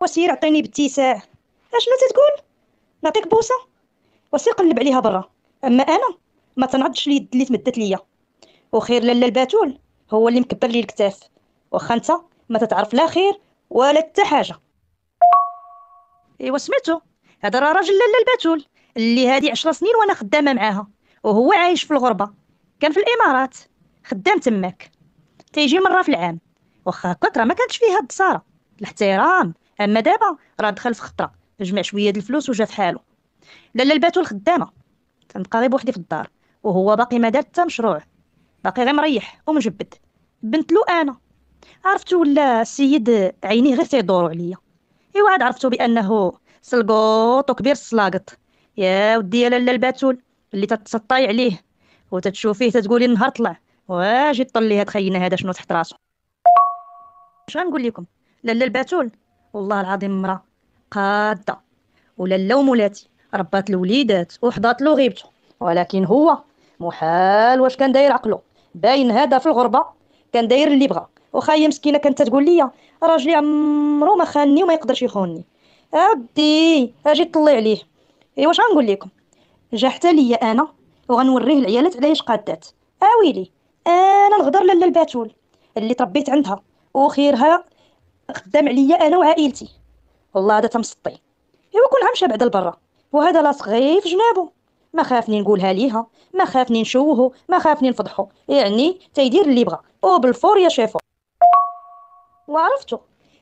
وسير عطيني باتساع اشنو تتقول نعطيك بوسه وسير قلب عليها برا اما انا ما تنعضش لي اللي تمدت ليا وخير لالا الباتول هو اللي مكبر لي الكتاف واخا انت ما تتعرف لا خير ولا حتى حاجه ايوا سمعتو هذا راه راجل لالا الباتول اللي هادي عشر سنين وانا خدامه معاها وهو عايش في الغربه كان في الامارات خدام تماك تيجي مره في العام واخا هكاك راه ما كانتش فيها الدساره الاحترام اما دابا راه دخل في خطره جمع شويه د الفلوس وجا في حاله لالا الباتول خدامه غير بوحدي في الدار وهو باقي ما دار حتى مشروع باقي غير مريح ومجبد بنت له انا عرفتو ولا السيد عينيه غير تيدورو عليا ايوا عاد عرفتو بانه سلقوط وكبير السلاقط يا ودي يا لالا الباتول اللي تتسطاي عليه وتتشوفيه تتقولي النهار طلع واجي طلي هاد خينا هذا شنو تحت راسو اش غنقول لكم لالا الباتول والله العظيم مرا قاده ولا لو مولاتي ربات الوليدات وحضات له غيبته ولكن هو محال واش كان داير عقله باين هذا في الغربه كان داير اللي بغى واخا هي مسكينه كانت تقول لي راجلي عمرو ما خاني وما يقدرش يخوني عبدي اجي طلي عليه ايوا واش غنقول لكم جا حتى ليا انا وغنوريه العيالات علاش قادات اويلي آه، انا نغدر لاله الباتول اللي تربيت عندها وخيرها خدام عليا انا وعائلتي والله هذا تمسطي ايوا كل عام بعد لبرا وهذا لاصغي في جنابه ما خافني نقولها ليها ما خافني نشوهو ما خافني نفضحو يعني تيدير اللي بغا وبالفور يا شيفو وعرفتو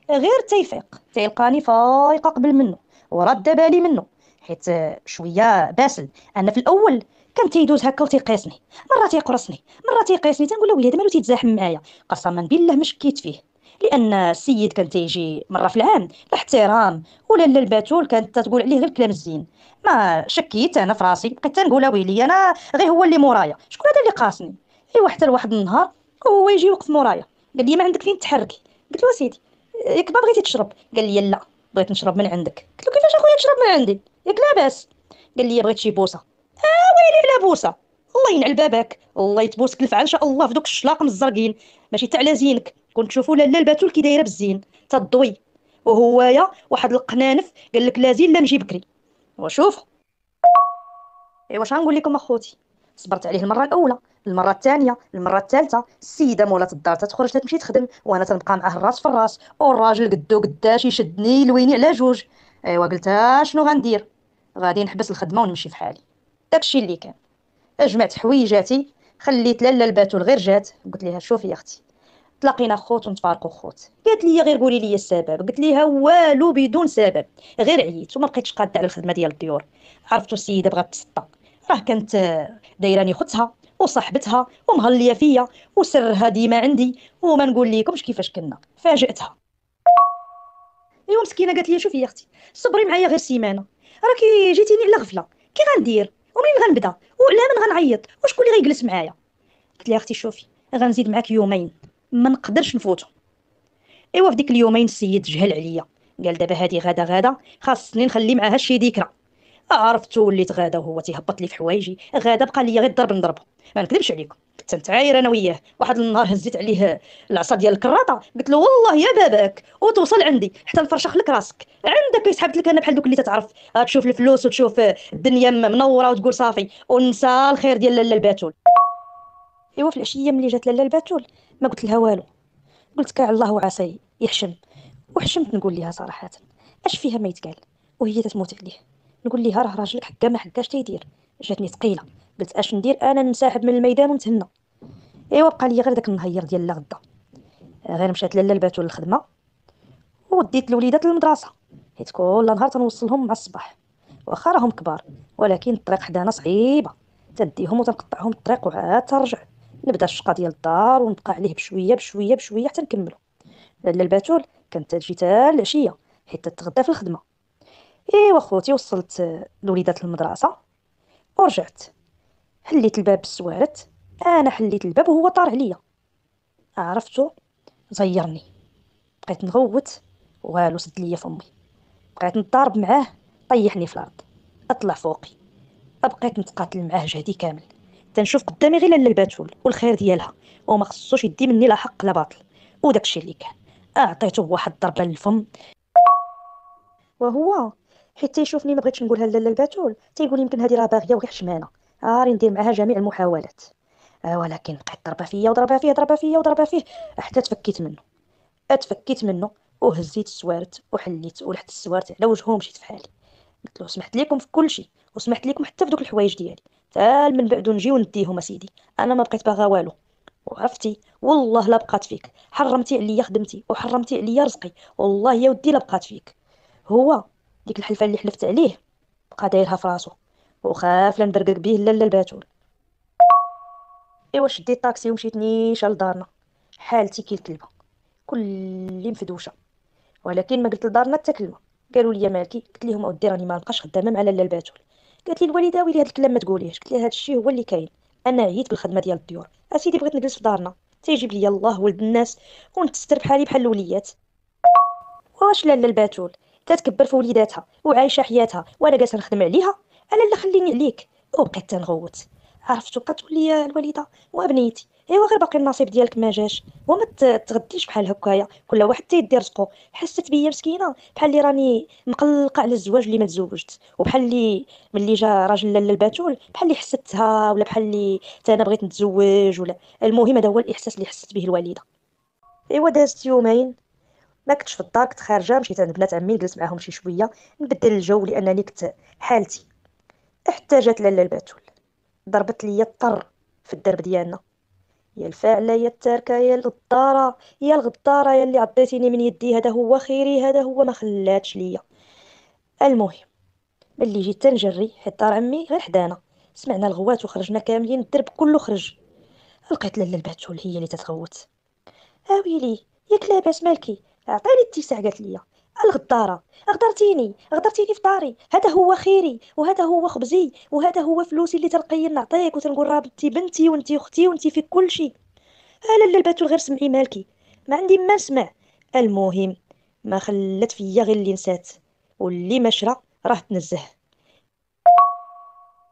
غير تيفيق تيلقاني فايقه قبل منه ورد بالي منه حيت شويه باسل انا في الاول كان تيدوز هكا وتيقيسني مره تيقرصني مره تيقيسني تنقول له وليد مالو تيتزاحم معايا قسما بالله مشكيت فيه لان السيد كان تيجي مره في العام باحترام ولا الباتول كانت تقول عليه غير الكلام الزين ما شكيت انا في راسي بقيت تنقول ويلي انا غير هو اللي مورايا شكون هذا اللي قاسني ايوا حتى لواحد النهار هو يجي وقف مورايا قال لي ما عندك فين تحركي قلت له سيدي ياك ما بغيتي تشرب قال لي لا بغيت نشرب من عندك قلت له كيفاش اخويا تشرب من عندي ياك لاباس قال لي بغيت شي بوسه اه ويلي على بوسه الله ينعل باباك الله يتبوسك الفعل ان شاء الله في دوك الشلاقم الزرقين ماشي تاع على زينك كنشوفوا لاله الباتول كي دايره بالزين تضوي وهوايا واحد القنانف قال لك لازين لا نجي بكري وشوف ايوا واش غنقول لكم اخوتي صبرت عليه المره الاولى المره الثانيه المره الثالثه السيده مولات الدار تتخرج تمشي تخدم وانا تنبقى معاه الراس في الراس والراجل قدو قداش يشدني لويني على جوج ايوا قلت شنو غندير غادي نحبس الخدمه ونمشي في حالي داكشي اللي كان جمعت حويجاتي خليت لالا الباتول غير جات قلت لها شوفي يا اختي تلاقينا خوت ونتفارقوا خوت قالت لي غير قولي لي السبب قلت ليها والو بدون سبب غير عييت وما بقيتش قاده على الخدمه ديال الديور عرفتو السيده بغات تسطى راه كانت آه، دايراني خوتها وصاحبتها ومهليه فيا وسرها ديما عندي وما نقول لكمش كيفاش كنا فاجئتها ايوا مسكينه قالت لي شوفي يا اختي صبري معايا غير سيمانه راكي جيتيني على غفله كي غندير ومنين غنبدا وعلى من غنعيط وشكون اللي غيجلس معايا قلت لها اختي شوفي غنزيد معاك يومين ما نقدرش نفوتو ايوا في ديك اليومين السيد جهل عليا قال دابا هادي غدا غدا خاصني نخلي معاها شي ذكرى عرفت وليت غادا وهو تيهبط لي في حوايجي غادا بقى لي غير ضرب نضربه ما نكذبش عليكم كنت نتعاير انا وياه واحد النهار هزيت عليه العصا ديال الكراطه قلت له والله يا باباك وتوصل عندي حتى نفرشخ لك راسك عندك يسحبت لك انا بحال دوك اللي تتعرف آه، تشوف الفلوس وتشوف آه، الدنيا منوره وتقول صافي ونسى الخير ديال لاله الباتول ايوا في العشيه ملي جات لاله الباتول ما قلت لها والو قلت كاع الله وعسى يحشم وحشمت نقول لها صراحه اش فيها ما يتقال وهي تتموت عليه نقول لها راه راجلك حكا ما حكاش تيدير جاتني ثقيله قلت اش ندير انا نساحب من الميدان ونتهنى ايوا بقى لي غير داك النهير ديال الغدا غير مشات لاله لباتو للخدمه وديت الوليدات للمدرسه حيت كل نهار تنوصلهم مع الصباح واخا راهم كبار ولكن الطريق حدانا صعيبه تديهم وتنقطعهم الطريق وعاد ترجع نبدا الشقه ديال الدار ونبقى عليه بشويه بشويه بشويه حتى نكملو لاله الباتول كانت تجي حتى العشيه حيت تتغدى في الخدمه ايوا خوتي وصلت لوليدات المدرسه ورجعت حليت الباب بالسوارت انا حليت الباب وهو طار عليا عرفتو زيرني بقيت نغوت والو سد ليا فمي بقيت نضارب معاه طيحني في الارض اطلع فوقي بقيت نتقاتل معاه جهدي كامل تنشوف قدامي غير لاله الباتول والخير ديالها وما خصوش يدي مني لا حق لا باطل وداكشي اللي كان اعطيته واحد الضربه للفم وهو حيت تيشوفني ما بغيتش نقولها لاله الباتول تيقول يمكن هذه راه باغيه وغير حشمانه عاري آه، ندير معها جميع المحاولات آه، ولكن بقيت ضربه فيا وضربه فيه ضربه فيا وضربه فيه حتى تفكيت منه اتفكيت منه وهزيت السوارت وحليت ولحت السوارت على وجهه ومشيت في حالي قلت له سمحت لكم في كل شيء وسمحت لكم حتى في دوك الحوايج ديالي تال من بعد نجي ونديهم اسيدي انا ما بقيت باغا والو وعرفتي والله لا بقات فيك حرمتي عليا خدمتي وحرمتي عليا رزقي والله يا ودي لا بقات فيك هو ديك الحلفه اللي حلفت عليه بقى دايرها في راسو وخاف لا نبرقق بيه لا الباتول ايوا شديت طاكسي ومشيت نيشان لدارنا حالتي كي الكلبه كلي مفدوشه ولكن ما قلت لدارنا حتى كلمه قالوا لي مالكي قلت لهم اودي راني ما نبقاش خدامه مع لاله الباتول قالت لي الوالده ويلي هذا الكلام ما تقوليهش قلت لها هذا الشيء هو اللي كاين انا عييت بالخدمه ديال الديور اسيدي بغيت نجلس في دارنا تيجيب لي الله ولد الناس ونتستر بحالي بحال الوليات واش لاله الباتول تتكبر في وليداتها وعايشه حياتها وانا جالسه نخدم عليها انا اللي خليني عليك وبقيت تنغوت عرفت وبقات لي الوالده وابنيتي ايوا غير باقي النصيب ديالك ما جاش وما تغديش بحال هكايا كل واحد تيدير رزقو حست بيا مسكينه بحال اللي راني مقلقه على الزواج اللي ما تزوجت وبحال اللي ملي جا راجل لاله الباتول بحال اللي حستها ولا بحال اللي انا بغيت نتزوج ولا المهم هذا هو الاحساس اللي حست به الوالده ايوا دازت يومين ما كنتش في الدار كنت خارجه مشيت عند بنات عمي جلست معاهم شي شويه نبدل الجو لانني كنت حالتي حتى جات لاله الباتول ضربت لي الطر في الدرب ديالنا يا الفاعلة يا التاركة يا الغدارة يا الغدارة يا اللي عطيتيني من يدي هذا هو خيري هذا هو ما خلاتش ليا المهم ملي جيت تنجري حيت دار عمي غير حدانا سمعنا الغوات وخرجنا كاملين الدرب كله خرج لقيت لاله الباتول هي اللي تتغوت هاويلي آه ياك لاباس مالكي عطاني التسع قالت ليا الغدارة غدرتيني غدرتيني في داري هذا هو خيري وهذا هو خبزي وهذا هو فلوسي اللي تلقي نعطيك وتنقول رابطتي بنتي وانتي اختي وانتي في كل شيء انا لا الباتول غير سمعي مالكي ما عندي ما نسمع المهم ما خلت فيا غير اللي نسات واللي ما شرى راه تنزه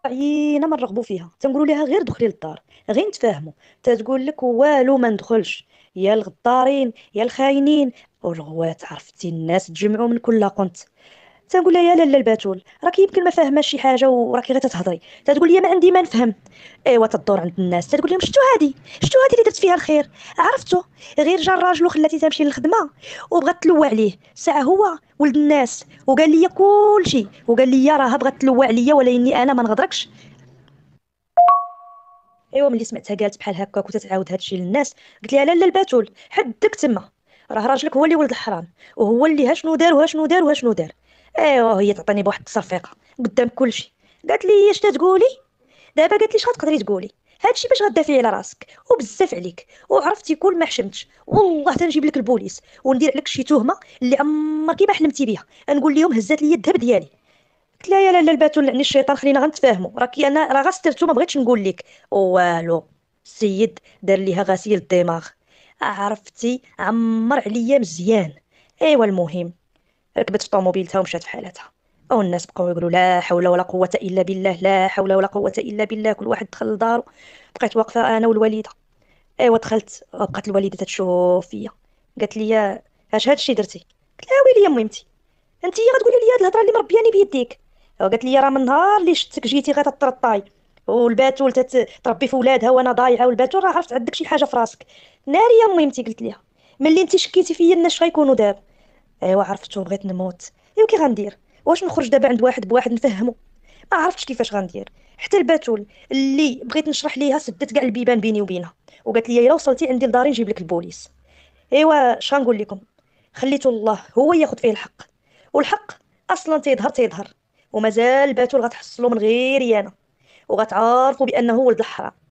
عيينه ما نرغبوا فيها تنقولوا لها غير دخلي للدار غير نتفاهموا تتقول لك والو ما ندخلش يا الغدارين يا الخاينين والغوات عرفتي الناس تجمعوا من كل قنت تنقول لها يا لاله الباتول راك يمكن ما فاهماش شي حاجه وراك غير تتهضري تتقول لي ما عندي ما نفهم ايوا تدور عند الناس تتقول لهم شتو هادي شتو هادي اللي درت فيها الخير عرفتو غير جا الراجل وخلاتي تمشي للخدمه وبغات تلوى عليه ساعه هو ولد الناس وقال لي كلشي وقال لي راه بغات تلوى عليا ولا اني انا ما نغدركش ايوا ملي سمعتها قالت بحال هكاك وتتعاود هادشي للناس قلت لها لاله الباتول حدك تما راه راجلك هو اللي ولد الحرام وهو اللي ها شنو دار وها شنو دار وها شنو دار ايوا هي تعطيني بواحد التصفيقه قدام كلشي قالت لي اش تقولي دابا قالت لي اش غتقدري تقولي هادشي باش غدافعي على راسك وبزاف عليك وعرفتي كل ما حشمتش والله تنجيب لك البوليس وندير عليك شي تهمه اللي عمرك ما حلمتي بيها نقول لهم هزات لي الذهب ديالي قلت لها يا لاله الباتون يعني الشيطان خلينا غنتفاهموا راكي انا راه غسترتو ما بغيتش نقول لك والو السيد دار ليها غسيل الدماغ عرفتي عمر عليا مزيان ايوا المهم ركبت في طوموبيلتها ومشات في حالتها او الناس بقاو يقولوا لا حول ولا قوه الا بالله لا حول ولا قوه الا بالله كل واحد دخل لدارو بقيت واقفه انا والوالده ايوا دخلت بقات الوالده تشوف فيا قالت لي اش هادشي درتي قلت لها ويلي يا ميمتي انت غتقولي لي هاد الهضره اللي مربياني بيديك قالت لي راه من نهار اللي شفتك جيتي غتطرطاي والباتول تربي في ولادها وانا ضايعه والباتول راه عرفت عندك شي حاجه في راسك ناري يا ميمتي قلت ليها ملي انت شكيتي فيا الناس غيكونوا دابا ايوا عرفتو بغيت نموت ايوا كي غندير واش نخرج دابا عند واحد بواحد نفهمو ما عرفتش كيفاش غندير حتى الباتول اللي بغيت نشرح ليها سدت كاع البيبان بيني وبينها وقالت لي الا وصلتي عندي لداري نجيب لك البوليس ايوا اش غنقول لكم خليتو الله هو ياخذ فيه الحق والحق اصلا تيظهر تيظهر ومازال باتول غتحصلو من غيري انا وغتعرفوا بانه ولد الحرام